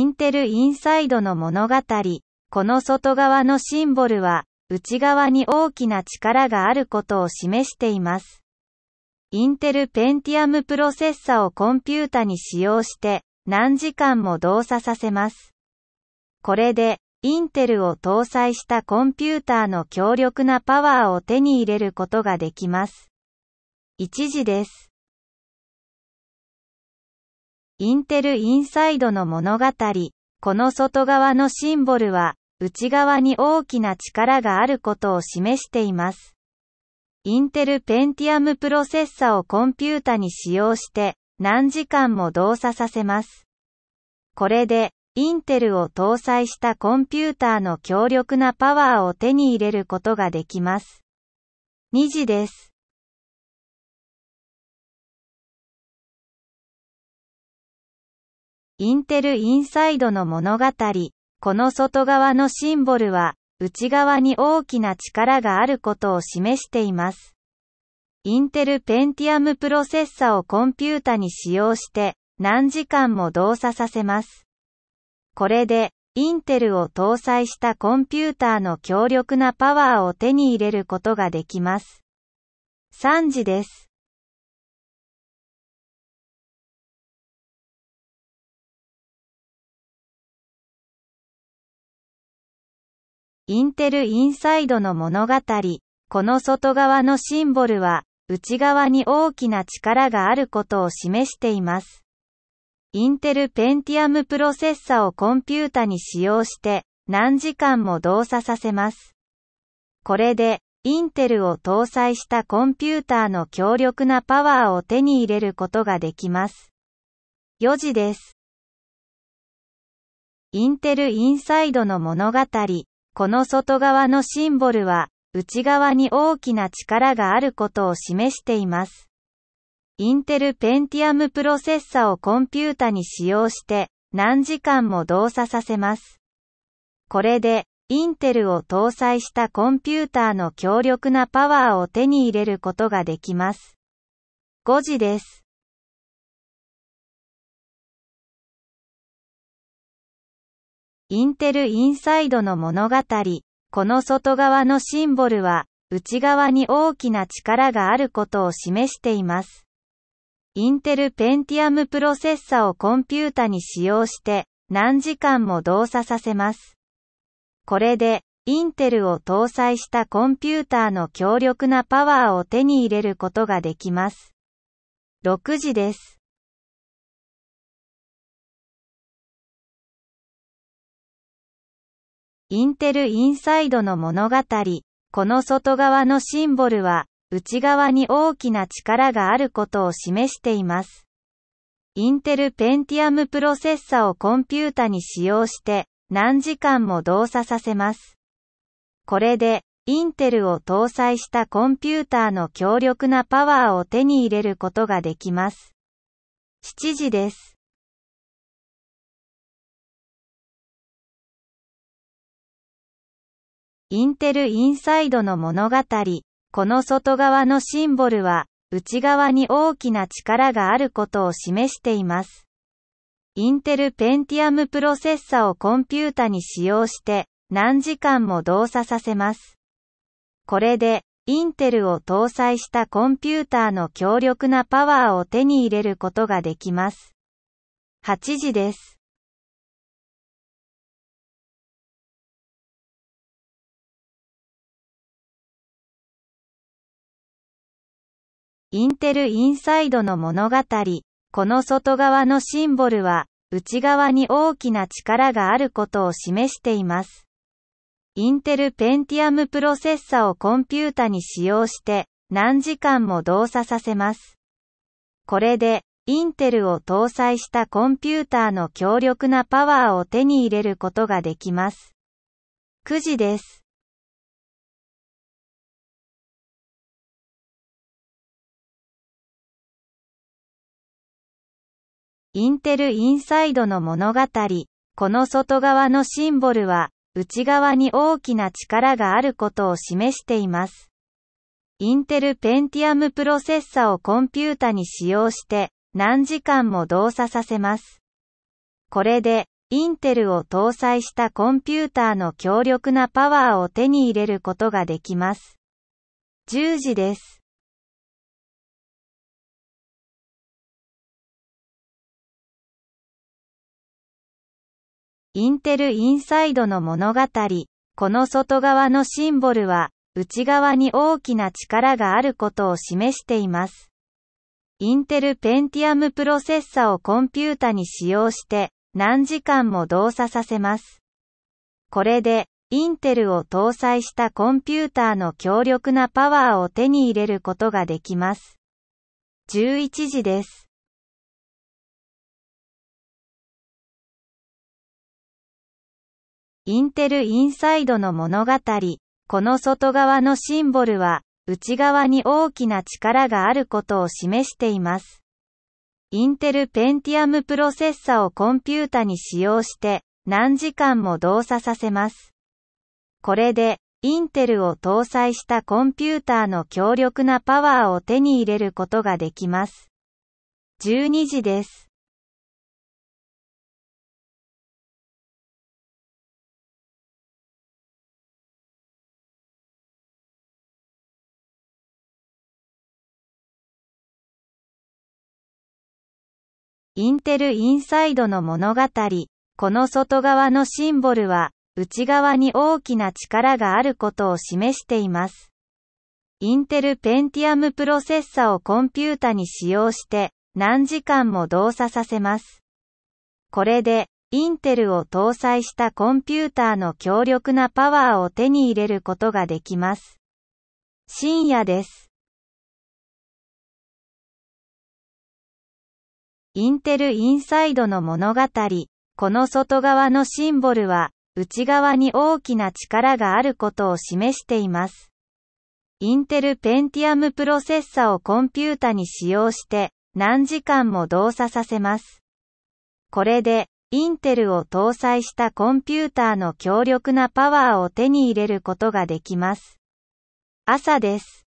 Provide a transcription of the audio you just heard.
インテルインサイドの物語。この外側のシンボルは、内側に大きな力があることを示しています。インテルペンティアムプロセッサをコンピュータに使用して、何時間も動作させます。これで、インテルを搭載したコンピューターの強力なパワーを手に入れることができます。一時です。インテルインサイドの物語。この外側のシンボルは、内側に大きな力があることを示しています。インテルペンティアムプロセッサをコンピュータに使用して、何時間も動作させます。これで、インテルを搭載したコンピューターの強力なパワーを手に入れることができます。2時です。インテルインサイドの物語。この外側のシンボルは、内側に大きな力があることを示しています。インテルペンティアムプロセッサをコンピュータに使用して、何時間も動作させます。これで、インテルを搭載したコンピューターの強力なパワーを手に入れることができます。3時です。インテルインサイドの物語。この外側のシンボルは、内側に大きな力があることを示しています。インテルペンティアムプロセッサをコンピュータに使用して、何時間も動作させます。これで、インテルを搭載したコンピューターの強力なパワーを手に入れることができます。4時です。インテルインサイドの物語。この外側のシンボルは、内側に大きな力があることを示しています。インテルペンティアムプロセッサをコンピュータに使用して、何時間も動作させます。これで、インテルを搭載したコンピューターの強力なパワーを手に入れることができます。5時です。インテルインサイドの物語。この外側のシンボルは、内側に大きな力があることを示しています。インテルペンティアムプロセッサをコンピュータに使用して、何時間も動作させます。これで、インテルを搭載したコンピューターの強力なパワーを手に入れることができます。6時です。インテルインサイドの物語。この外側のシンボルは、内側に大きな力があることを示しています。インテルペンティアムプロセッサをコンピュータに使用して、何時間も動作させます。これで、インテルを搭載したコンピューターの強力なパワーを手に入れることができます。7時です。インテルインサイドの物語。この外側のシンボルは、内側に大きな力があることを示しています。インテルペンティアムプロセッサをコンピュータに使用して、何時間も動作させます。これで、インテルを搭載したコンピューターの強力なパワーを手に入れることができます。8時です。インテルインサイドの物語。この外側のシンボルは、内側に大きな力があることを示しています。インテルペンティアムプロセッサをコンピュータに使用して、何時間も動作させます。これで、インテルを搭載したコンピューターの強力なパワーを手に入れることができます。9時です。インテルインサイドの物語。この外側のシンボルは、内側に大きな力があることを示しています。インテルペンティアムプロセッサをコンピュータに使用して、何時間も動作させます。これで、インテルを搭載したコンピューターの強力なパワーを手に入れることができます。10時です。インテルインサイドの物語。この外側のシンボルは、内側に大きな力があることを示しています。インテルペンティアムプロセッサをコンピュータに使用して、何時間も動作させます。これで、インテルを搭載したコンピューターの強力なパワーを手に入れることができます。11時です。インテルインサイドの物語。この外側のシンボルは、内側に大きな力があることを示しています。インテルペンティアムプロセッサをコンピュータに使用して、何時間も動作させます。これで、インテルを搭載したコンピューターの強力なパワーを手に入れることができます。12時です。インテルインサイドの物語。この外側のシンボルは、内側に大きな力があることを示しています。インテルペンティアムプロセッサをコンピュータに使用して、何時間も動作させます。これで、インテルを搭載したコンピューターの強力なパワーを手に入れることができます。深夜です。インテルインサイドの物語。この外側のシンボルは、内側に大きな力があることを示しています。インテルペンティアムプロセッサをコンピュータに使用して、何時間も動作させます。これで、インテルを搭載したコンピューターの強力なパワーを手に入れることができます。朝です。